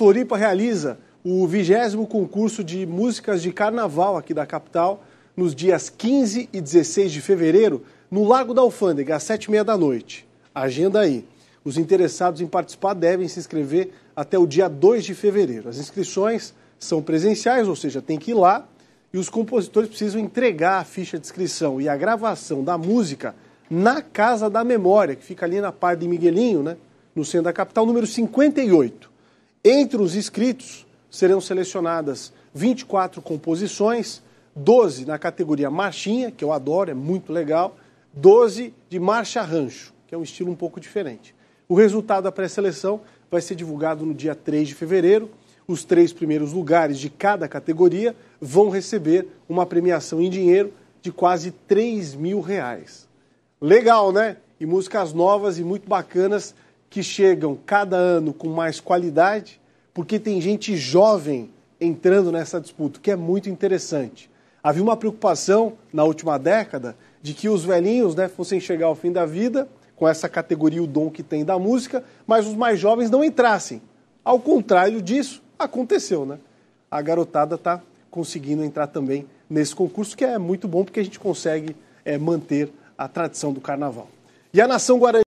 Floripa realiza o vigésimo concurso de músicas de carnaval aqui da capital nos dias 15 e 16 de fevereiro no Lago da Alfândega, às sete e meia da noite. Agenda aí. Os interessados em participar devem se inscrever até o dia 2 de fevereiro. As inscrições são presenciais, ou seja, tem que ir lá e os compositores precisam entregar a ficha de inscrição e a gravação da música na Casa da Memória, que fica ali na parte de Miguelinho, né? no centro da capital, número 58. Entre os inscritos serão selecionadas 24 composições, 12 na categoria marchinha, que eu adoro, é muito legal, 12 de marcha rancho, que é um estilo um pouco diferente. O resultado da pré-seleção vai ser divulgado no dia 3 de fevereiro. Os três primeiros lugares de cada categoria vão receber uma premiação em dinheiro de quase 3 mil reais. Legal, né? E músicas novas e muito bacanas que chegam cada ano com mais qualidade, porque tem gente jovem entrando nessa disputa, que é muito interessante. Havia uma preocupação na última década de que os velhinhos né, fossem chegar ao fim da vida, com essa categoria, o dom que tem da música, mas os mais jovens não entrassem. Ao contrário disso, aconteceu, né? A garotada está conseguindo entrar também nesse concurso, que é muito bom porque a gente consegue é, manter a tradição do carnaval. E a nação guarani.